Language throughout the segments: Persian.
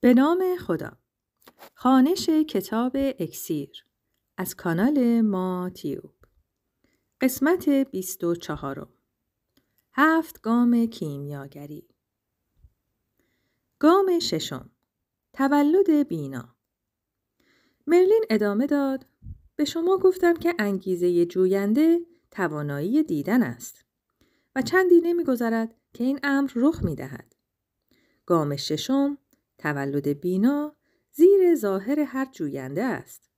به نام خدا خانش کتاب اکسیر از کانال ما تیوب قسمت 24 هفت گام کیمیاگری گام ششم تولد بینا مرلین ادامه داد به شما گفتم که انگیزه جوینده توانایی دیدن است و چندی گذرد که این امر رخ می دهد. گام ششم تولد بینا زیر ظاهر هر جوینده است.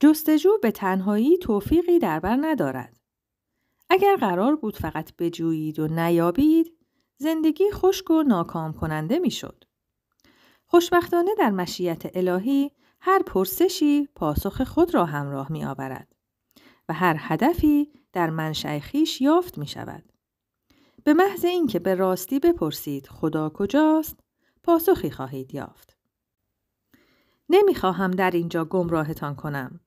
جستجو به تنهایی توفیقی در بر ندارد. اگر قرار بود فقط بجویید و نیابید، زندگی خشک و ناکام کننده میشد. خوشبختانه در مشیت الهی هر پرسشی پاسخ خود را همراه می آورد و هر هدفی در منشأ خیش یافت می شود. به محض اینکه به راستی بپرسید خدا کجاست پاسخی خواهید یافت. خواهم در اینجا گمراهتان کنم.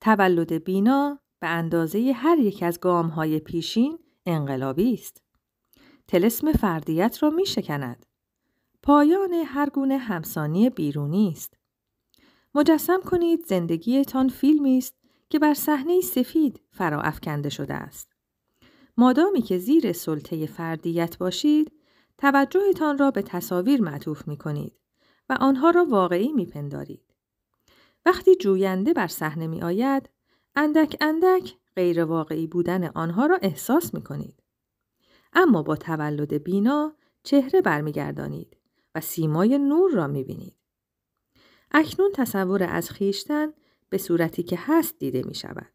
تولد بینا به اندازه هر یک از گام های پیشین انقلابی است. تلسم فردیت را می شکند. پایان هر گونه همسانی بیرونی است. مجسم کنید زندگیتان فیلمی است که بر صحنه سفید فرا افکنده شده است. مادامی که زیر سلطه فردیت باشید، توجهتان را به تصاویر معطوف می کنید و آنها را واقعی می پندارید. وقتی جوینده بر صحنه می آید، اندک اندک غیر واقعی بودن آنها را احساس می کنید. اما با تولد بینا چهره برمیگردانید و سیمای نور را می بینید. اکنون تصور از خیشتن به صورتی که هست دیده می شود.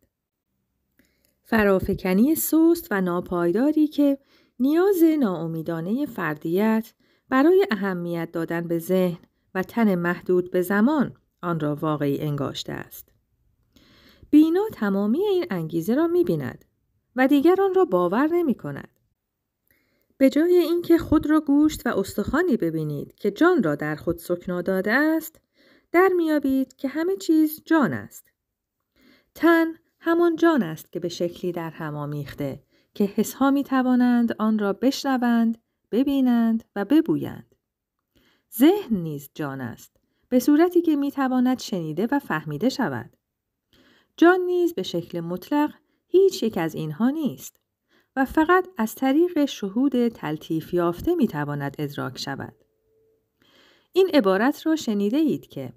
فرافکنی سست و ناپایداری که نیاز ناامیدانه فردیت برای اهمیت دادن به ذهن و تن محدود به زمان آن را واقعی انگاشته است. بینا تمامی این انگیزه را می و دیگر آن را باور نمی کند. به جای اینکه خود را گوشت و استخوانی ببینید که جان را در خود سکنا داده است، در میابید که همه چیز جان است. تن همان جان است که به شکلی در هم آمیخته که حسها می توانند آن را بشنوند، ببینند و ببویند. ذهن نیز جان است، به صورتی که می تواند شنیده و فهمیده شود. جان نیز به شکل مطلق هیچ یک از اینها نیست و فقط از طریق شهود تلطیف یافته می تواند ادراک شود. این عبارت را شنیده اید که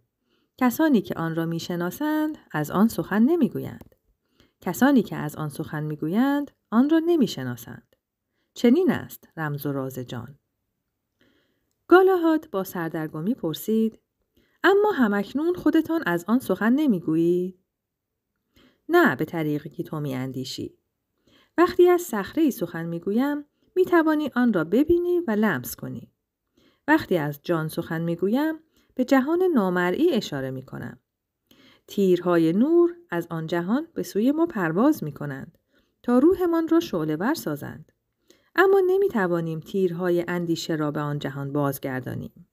کسانی که آن را شناسند از آن سخن گویند. کسانی که از آن سخن گویند آن را شناسند. چنین است رمز و راز جان گالاهاد با سردرگمی پرسید اما همکنون خودتان از آن سخن گویی؟ نه به طریقی که تو می اندیشی. وقتی از صخره سخن میگویم توانی آن را ببینی و لمس کنی وقتی از جان سخن می گویم به جهان نامرئی اشاره کنم. تیرهای نور از آن جهان به سوی ما پرواز می کنند تا روحمان را ور سازند اما نمی توانیم تیرهای اندیشه را به آن جهان بازگردانیم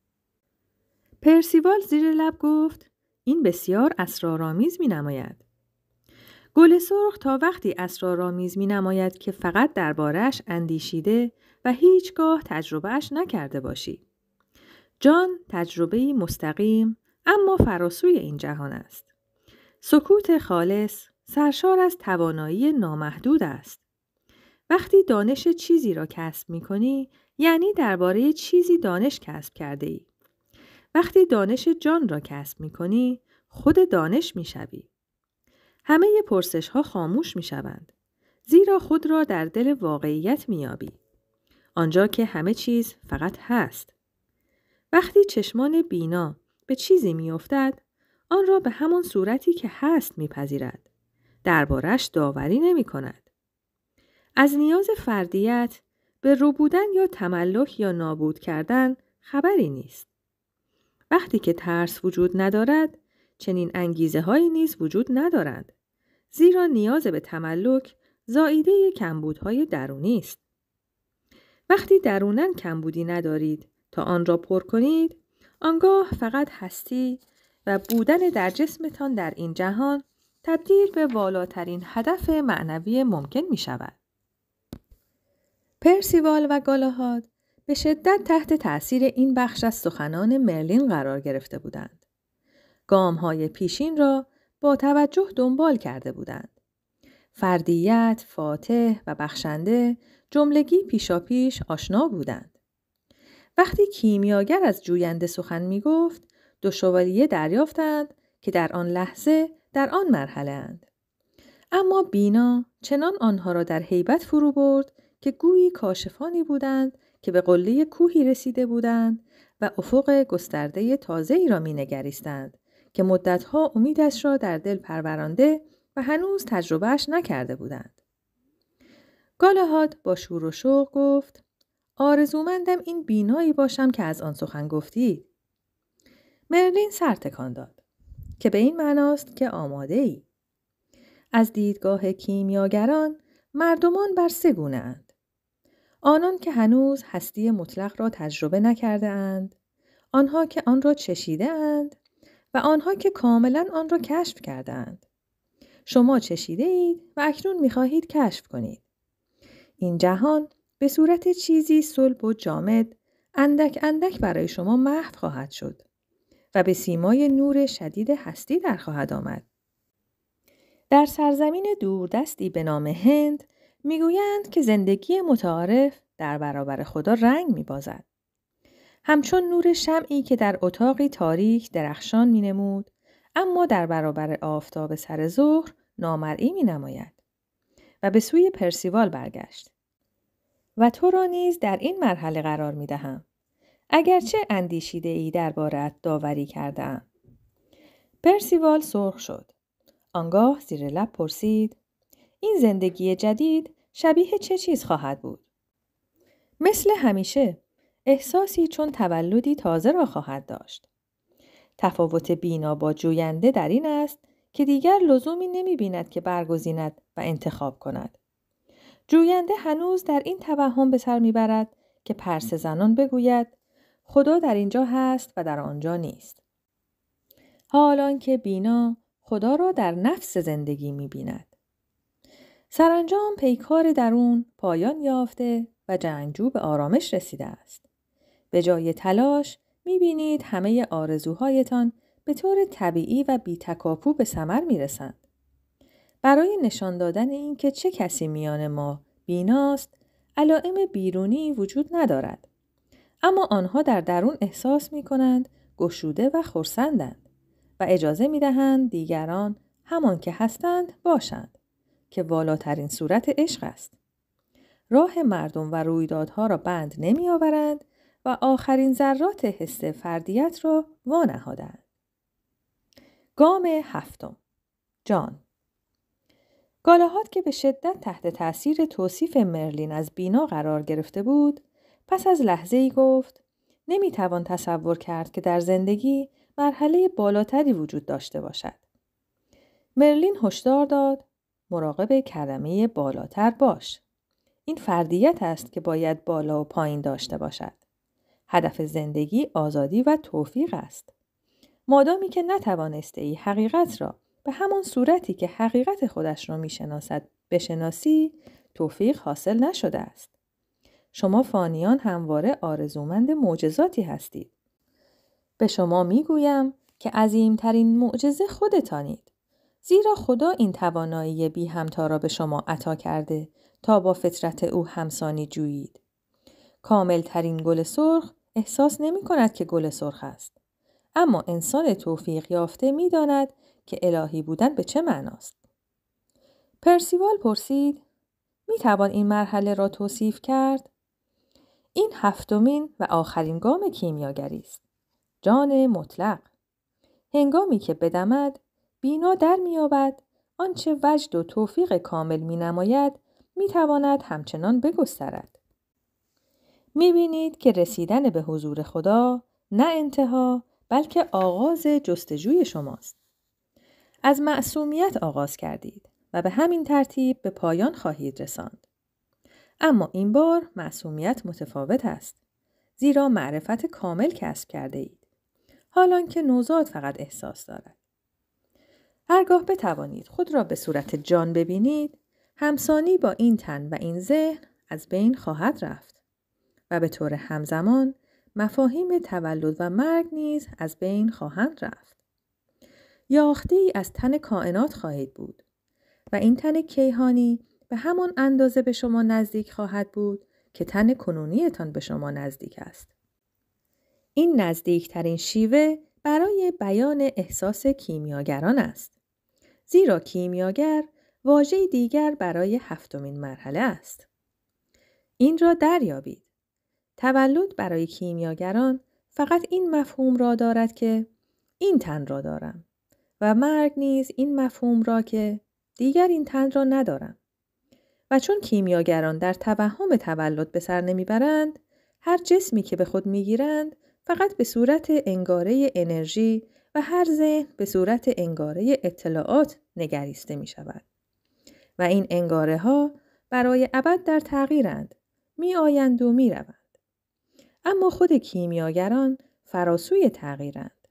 پرسیوال زیر لب گفت این بسیار اسرارآمیز می نماید. گل سرخ تا وقتی اسرارآمیز می نماید که فقط دربارش اندیشیده و هیچگاه تجربهش نکرده باشی. جان تجربه مستقیم اما فراسوی این جهان است. سکوت خالص، سرشار از توانایی نامحدود است. وقتی دانش چیزی را کسب می کنی یعنی درباره چیزی دانش کسب کرده ای. وقتی دانش جان را کسب می کنی خود دانش می شوی. همه پرسش ها خاموش می شوند. زیرا خود را در دل واقعیت می آنجا که همه چیز فقط هست. وقتی چشمان بینا به چیزی میافتد آن را به همان صورتی که هست میپذیرد دربارش داوری نمی کند. از نیاز فردیت به روبودن یا تملک یا نابود کردن خبری نیست. وقتی که ترس وجود ندارد، چنین انگیزه هایی نیز وجود ندارند. زیرا نیاز به تملک زائیده کمبودهای درونی است. وقتی درونن کمبودی ندارید تا آن را پر کنید، آنگاه فقط هستی و بودن در جسمتان در این جهان تبدیل به والاترین هدف معنوی ممکن می شود. پرسیوال و گالاهاد به شدت تحت تأثیر این بخش از سخنان مرلین قرار گرفته بودند. گام های پیشین را با توجه دنبال کرده بودند. فردیت، فاتح و بخشنده جملگی پیشاپیش آشنا بودند. وقتی کیمیاگر از جوینده سخن می گفت، دو شوالیه دریافتند که در آن لحظه در آن مرحله اند. اما بینا چنان آنها را در حیبت فرو برد که گویی کاشفانی بودند که به قله کوهی رسیده بودند و افق گسترده تازه ای را می نگریستند که مدتها امیدش را در دل پرورانده و هنوز تجربهش نکرده بودند. گالهاد با شور و شوق گفت آرزومندم این بینایی باشم که از آن سخن گفتید. مرلین سر تکان داد. که به این معناست که آماده ای. از دیدگاه کیمیاگران مردمان بر سه گونه اند. آنان که هنوز هستی مطلق را تجربه نکرده اند، آنها که آن را چشیده اند و آنها که کاملا آن را کشف کرده اند. شما چشیده اید و اکنون می خواهید کشف کنید. این جهان به صورت چیزی صلب و جامد اندک اندک برای شما محو خواهد شد. و به سیمای نور شدید هستی در خواهد آمد. در سرزمین دوردستی به نام هند میگویند که زندگی متعارف در برابر خدا رنگ بازد. همچون نور شمعی که در اتاقی تاریک درخشان نمود، اما در برابر آفتاب سر ظهر نامرئی می نماید و به سوی پرسیوال برگشت و تو را نیز در این مرحله قرار می دهم اگرچه اندیشیده ای دربارت داوری کردم. پرسیوال سرخ شد. آنگاه زیر لب پرسید این زندگی جدید شبیه چه چیز خواهد بود؟ مثل همیشه احساسی چون تولدی تازه را خواهد داشت. تفاوت بینا با جوینده در این است که دیگر لزومی نمی بیند که برگزیند و انتخاب کند. جوینده هنوز در این توهم به سر می برد که پرس زنان بگوید خدا در اینجا هست و در آنجا نیست. حالان که بینا خدا را در نفس زندگی می بیند. سرانجام پیکار درون پایان یافته و جنگجو به آرامش رسیده است. به جای تلاش می بینید همه آرزوهایتان به طور طبیعی و بی تکاپو به سمر می رسند. برای نشان دادن اینکه چه کسی میان ما بیناست، علائم بیرونی وجود ندارد. اما آنها در درون احساس می کنند گشوده و خورسندند و اجازه می دهند دیگران همان که هستند باشند که والاترین صورت عشق است. راه مردم و رویدادها را بند نمی آورند و آخرین ذرات حس فردیت را وانهادند. گام هفتم جان گالهات که به شدت تحت تاثیر توصیف مرلین از بینا قرار گرفته بود پس از لحظه ای گفت نمی توان تصور کرد که در زندگی مرحله بالاتری وجود داشته باشد. مرلین هشدار داد مراقب کلمه بالاتر باش. این فردیت است که باید بالا و پایین داشته باشد. هدف زندگی آزادی و توفیق است. مادامی که نتوانسته ای حقیقت را به همان صورتی که حقیقت خودش را میشناسد بشناسی توفیق حاصل نشده است. شما فانیان همواره آرزومند معجزاتی هستید. به شما میگویم که عظیمترین معجزه خودتانید. زیرا خدا این توانایی بی همتا را به شما عطا کرده تا با فطرت او همسانی جویید. کاملترین گل سرخ احساس نمی کند که گل سرخ است. اما انسان توفیق یافته می داند که الهی بودن به چه معناست. پرسیوال پرسید می توان این مرحله را توصیف کرد؟ این هفتمین و آخرین گام کیمیاگری است. جان مطلق. هنگامی که بدمد، بینا در مییابد آنچه وجد و توفیق کامل می نماید می تواند همچنان بگسترد. می بینید که رسیدن به حضور خدا نه انتها بلکه آغاز جستجوی شماست. از معصومیت آغاز کردید و به همین ترتیب به پایان خواهید رساند. اما این بار معصومیت متفاوت است. زیرا معرفت کامل کسب کرده اید. حالان که نوزاد فقط احساس دارد. هرگاه بتوانید خود را به صورت جان ببینید، همسانی با این تن و این ذهن از بین خواهد رفت و به طور همزمان مفاهیم تولد و مرگ نیز از بین خواهند رفت. یاخته از تن کائنات خواهید بود و این تن کیهانی به همان اندازه به شما نزدیک خواهد بود که تن کنونیتان به شما نزدیک است. این نزدیکترین شیوه برای بیان احساس کیمیاگران است. زیرا کیمیاگر واژه دیگر برای هفتمین مرحله است. این را دریابید. تولد برای کیمیاگران فقط این مفهوم را دارد که این تن را دارم و مرگ نیز این مفهوم را که دیگر این تن را ندارم. و چون کیمیاگران در توهم تولد به سر نمیبرند هر جسمی که به خود میگیرند فقط به صورت انگاره انرژی و هر ذهن به صورت انگاره اطلاعات نگریسته می شود. و این انگاره ها برای ابد در تغییرند می آیند و می روند. اما خود کیمیاگران فراسوی تغییرند.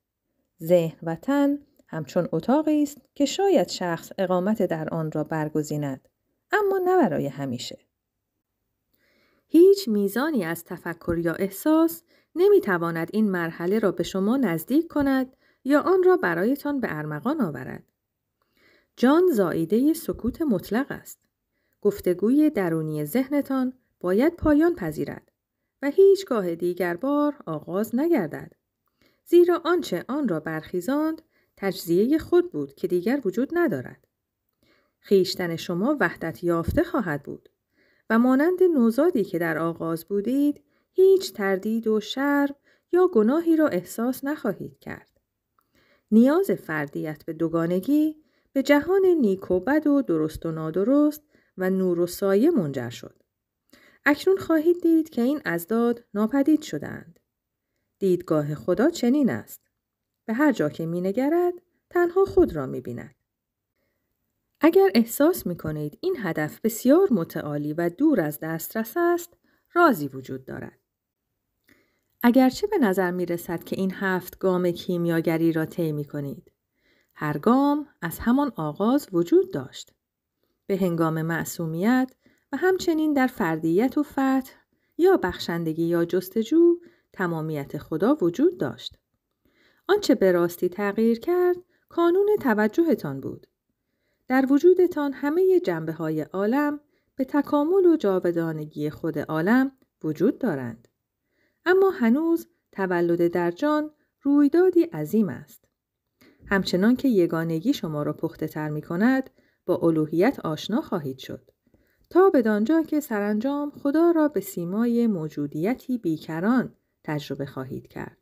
ذهن و تن همچون اتاقی است که شاید شخص اقامت در آن را برگزیند اما نه برای همیشه. هیچ میزانی از تفکر یا احساس نمیتواند این مرحله را به شما نزدیک کند یا آن را برایتان به ارمغان آورد. جان زائیده سکوت مطلق است. گفتگوی درونی ذهنتان باید پایان پذیرد و هیچگاه دیگر بار آغاز نگردد. زیرا آنچه آن را برخیزاند تجزیه خود بود که دیگر وجود ندارد. خیشتن شما وحدت یافته خواهد بود و مانند نوزادی که در آغاز بودید هیچ تردید و شرم یا گناهی را احساس نخواهید کرد. نیاز فردیت به دوگانگی به جهان نیک و بد و درست و نادرست و نور و سایه منجر شد. اکنون خواهید دید که این ازداد ناپدید شدند. دیدگاه خدا چنین است. به هر جا که نگرد تنها خود را می بیند. اگر احساس می کنید این هدف بسیار متعالی و دور از دسترس است، رازی وجود دارد. اگرچه به نظر می رسد که این هفت گام کیمیاگری را طی می کنید. هر گام از همان آغاز وجود داشت. به هنگام معصومیت و همچنین در فردیت و فتح یا بخشندگی یا جستجو تمامیت خدا وجود داشت. آنچه به راستی تغییر کرد کانون توجهتان بود در وجودتان همه جنبه های عالم به تکامل و جاودانگی خود عالم وجود دارند. اما هنوز تولد در جان رویدادی عظیم است. همچنان که یگانگی شما را پخته تر می کند، با الوهیت آشنا خواهید شد. تا به دانجا که سرانجام خدا را به سیمای موجودیتی بیکران تجربه خواهید کرد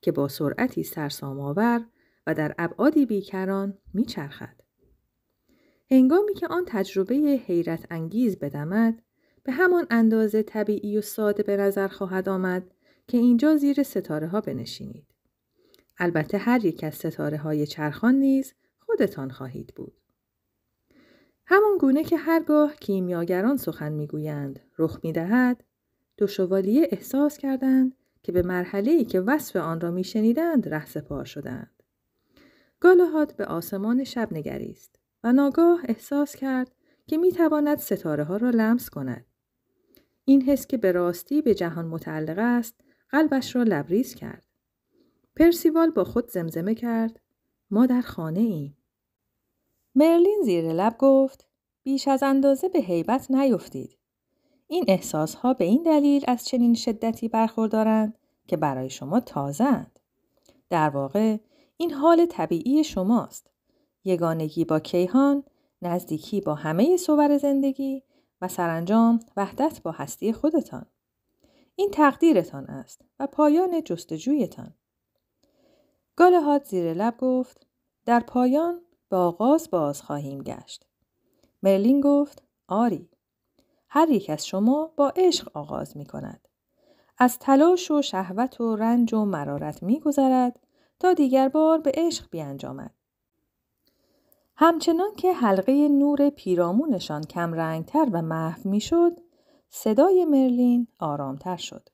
که با سرعتی آور و در ابعادی بیکران میچرخد. انگامی که آن تجربه حیرت انگیز بدمد به همان اندازه طبیعی و ساده به نظر خواهد آمد که اینجا زیر ستاره ها بنشینید. البته هر یک از ستاره های چرخان نیز خودتان خواهید بود. همان گونه که هرگاه کیمیاگران سخن میگویند رخ میدهد شوالیه احساس کردند که به مرحله ای که وصف آن را میشنیدند رهسپار شدند گالاهات به آسمان شب نگریست و ناگاه احساس کرد که می تواند ستاره ها را لمس کند. این حس که به راستی به جهان متعلق است قلبش را لبریز کرد. پرسیوال با خود زمزمه کرد ما در خانه ایم. مرلین زیر لب گفت بیش از اندازه به هیبت نیفتید. این احساس ها به این دلیل از چنین شدتی برخوردارند که برای شما تازند. در واقع این حال طبیعی شماست. یگانگی با کیهان، نزدیکی با همه صور زندگی و سرانجام وحدت با هستی خودتان. این تقدیرتان است و پایان جستجویتان. گالهات زیر لب گفت در پایان به آغاز باز خواهیم گشت. مرلین گفت آری. هر یک از شما با عشق آغاز می کند. از تلاش و شهوت و رنج و مرارت می گذرد تا دیگر بار به عشق بیانجامد. همچنان که حلقه نور پیرامونشان کم رنگتر و محو شد صدای مرلین آرامتر شد.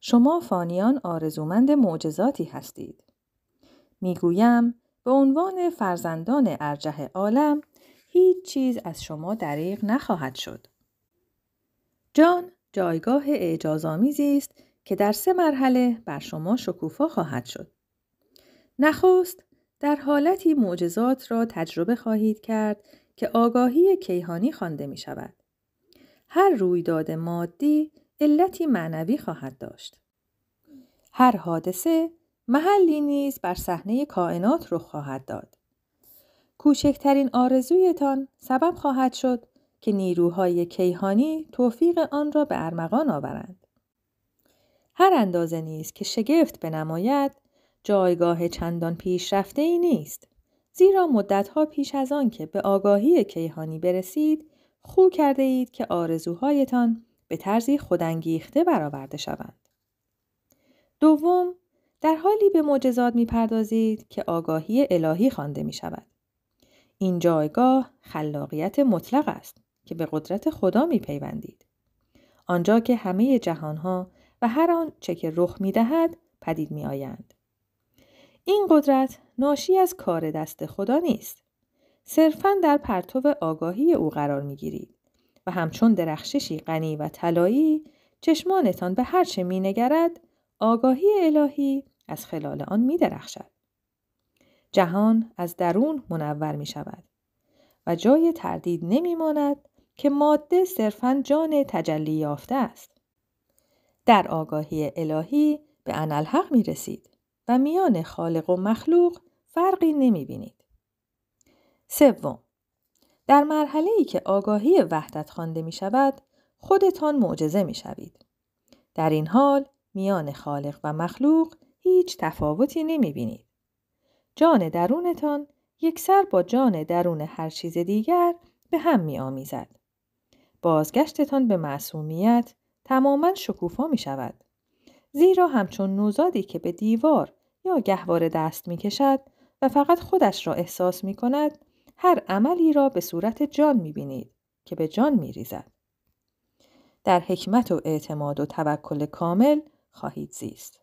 شما فانیان آرزومند معجزاتی هستید. میگویم به عنوان فرزندان ارجه عالم هیچ چیز از شما دریغ نخواهد شد. جان جایگاه اعجازآمیزی است که در سه مرحله بر شما شکوفا خواهد شد. نخست در حالتی معجزات را تجربه خواهید کرد که آگاهی کیهانی خوانده می شود. هر رویداد مادی علتی معنوی خواهد داشت. هر حادثه محلی نیز بر صحنه کائنات رخ خواهد داد. کوچکترین آرزویتان سبب خواهد شد که نیروهای کیهانی توفیق آن را به ارمغان آورند. هر اندازه نیز که شگفت بنماید جایگاه چندان پیشرفته ای نیست. زیرا مدتها پیش از آن که به آگاهی کیهانی برسید، خو کرده اید که آرزوهایتان به طرزی خودانگیخته برآورده شوند. دوم، در حالی به معجزات میپردازید که آگاهی الهی خوانده می شود. این جایگاه خلاقیت مطلق است که به قدرت خدا می پیوندید. آنجا که همه جهانها و هر آنچه که رخ می دهد پدید می آیند. این قدرت ناشی از کار دست خدا نیست. صرفا در پرتو آگاهی او قرار می گیرید و همچون درخششی غنی و طلایی چشمانتان به هر چه می نگرد آگاهی الهی از خلال آن می درخشد. جهان از درون منور می شود و جای تردید نمی ماند که ماده صرفا جان تجلی یافته است. در آگاهی الهی به انالحق می رسید. و میان خالق و مخلوق فرقی نمی بینید. سوم در مرحله ای که آگاهی وحدت خوانده می شود خودتان معجزه می شوید. در این حال میان خالق و مخلوق هیچ تفاوتی نمی بینید. جان درونتان یکسر با جان درون هر چیز دیگر به هم می آمیزد. بازگشتتان به معصومیت تماما شکوفا می شود. زیرا همچون نوزادی که به دیوار یا گهواره دست می کشد و فقط خودش را احساس می کند هر عملی را به صورت جان می بینید که به جان می ریزد. در حکمت و اعتماد و توکل کامل خواهید زیست.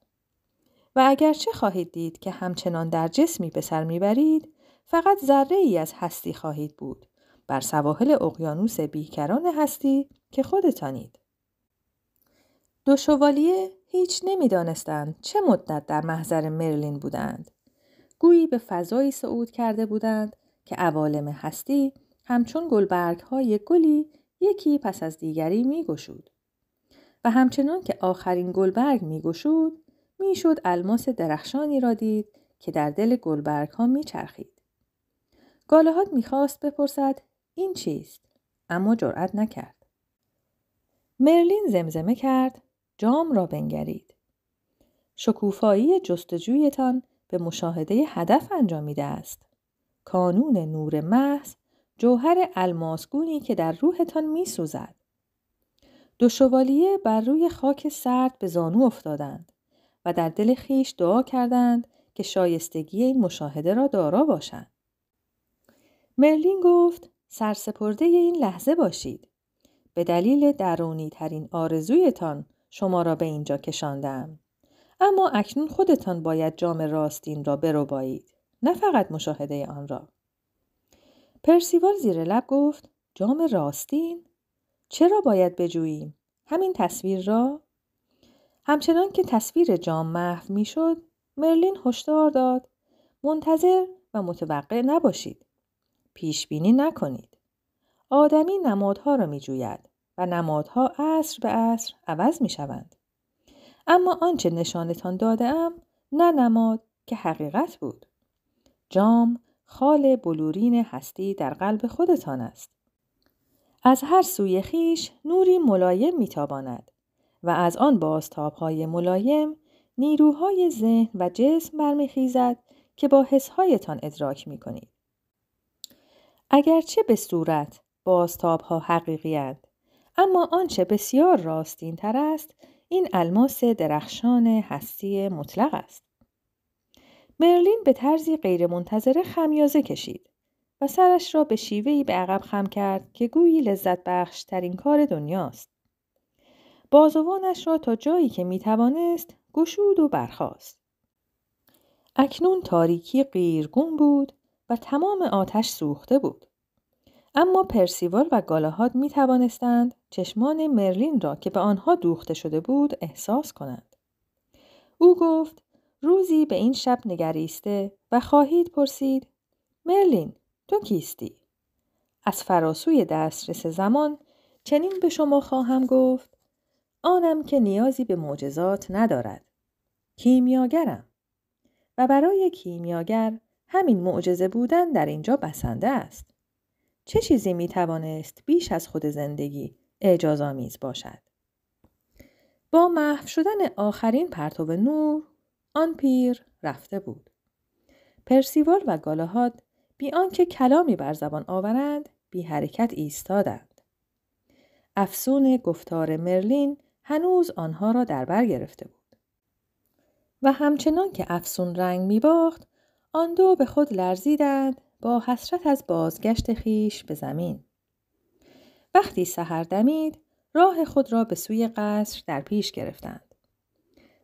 و اگرچه خواهید دید که همچنان در جسمی به سر میبرید فقط ذره ای از هستی خواهید بود بر سواحل اقیانوس بیکران هستی که خودتانید. دوشوالیه هیچ نمیدانستند چه مدت در محضر مرلین بودند. گویی به فضایی صعود کرده بودند که عوالم هستی همچون گلبرگ های گلی یکی پس از دیگری می گشود. و همچنان که آخرین گلبرگ می گشود می شد الماس درخشانی را دید که در دل گلبرگ ها می چرخید. گالهات می خواست بپرسد این چیست؟ اما جرأت نکرد. مرلین زمزمه کرد جام را بنگرید. شکوفایی جستجویتان به مشاهده هدف انجامیده است. کانون نور محض جوهر الماسگونی که در روحتان می سوزد. دو شوالیه بر روی خاک سرد به زانو افتادند و در دل خیش دعا کردند که شایستگی این مشاهده را دارا باشند. مرلین گفت سرسپرده این لحظه باشید. به دلیل درونی ترین آرزویتان شما را به اینجا کشاندم. اما اکنون خودتان باید جام راستین را بروبایید. نه فقط مشاهده آن را. پرسیوال زیر لب گفت جام راستین؟ چرا باید بجوییم؟ همین تصویر را؟ همچنان که تصویر جام محو شد مرلین هشدار داد منتظر و متوقع نباشید پیش بینی نکنید آدمی نمادها را جوید و نمادها عصر به عصر عوض می شوند. اما آنچه نشانتان ام نه نماد که حقیقت بود. جام خال بلورین هستی در قلب خودتان است. از هر سوی خیش نوری ملایم میتاباند و از آن های ملایم نیروهای ذهن و جسم برمیخیزد که با حسهایتان ادراک می کنید. اگرچه به صورت حقیقی هست اما آنچه بسیار راستین تر است این الماس درخشان هستی مطلق است. مرلین به طرزی غیرمنتظره خمیازه کشید و سرش را به شیوهی به عقب خم کرد که گویی لذت بخش ترین کار دنیاست. بازوانش را تا جایی که می توانست گشود و برخاست. اکنون تاریکی غیرگون بود و تمام آتش سوخته بود. اما پرسیوال و گالاهاد می توانستند چشمان مرلین را که به آنها دوخته شده بود احساس کنند. او گفت روزی به این شب نگریسته و خواهید پرسید مرلین تو کیستی؟ از فراسوی دسترس زمان چنین به شما خواهم گفت آنم که نیازی به معجزات ندارد. کیمیاگرم و برای کیمیاگر همین معجزه بودن در اینجا بسنده است. چه چیزی می توانست بیش از خود زندگی اعجازآمیز باشد؟ با محو شدن آخرین پرتو نور آن پیر رفته بود. پرسیوال و گالاهاد بی آنکه کلامی بر زبان آورند بی حرکت ایستادند. افسون گفتار مرلین هنوز آنها را در بر گرفته بود. و همچنان که افسون رنگ می باخت آن دو به خود لرزیدند با حسرت از بازگشت خیش به زمین وقتی سهر دمید راه خود را به سوی قصر در پیش گرفتند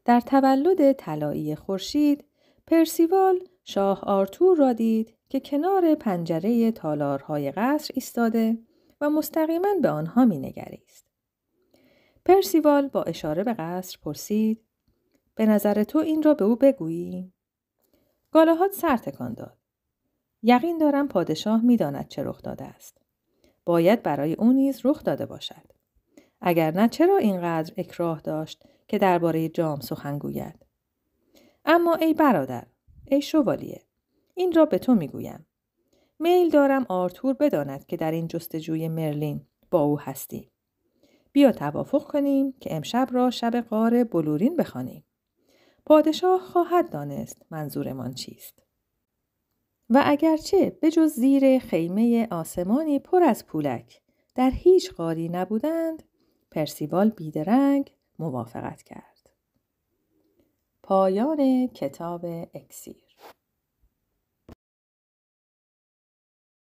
در تولد طلایی خورشید پرسیوال شاه آرتور را دید که کنار پنجره تالارهای قصر ایستاده و مستقیما به آنها مینگریست پرسیوال با اشاره به قصر پرسید به نظر تو این را به او بگویی گالهات سر تکان داد یقین دارم پادشاه میداند چه رخ داده است باید برای او نیز رخ داده باشد اگر نه چرا اینقدر اکراه داشت که درباره جام سخن گوید اما ای برادر ای شوالیه این را به تو میگویم میل دارم آرتور بداند که در این جستجوی مرلین با او هستی بیا توافق کنیم که امشب را شب قار بلورین بخوانیم پادشاه خواهد دانست منظورمان چیست و اگرچه به جز زیر خیمه آسمانی پر از پولک در هیچ غاری نبودند پرسیوال بیدرنگ موافقت کرد پایان کتاب اکسیر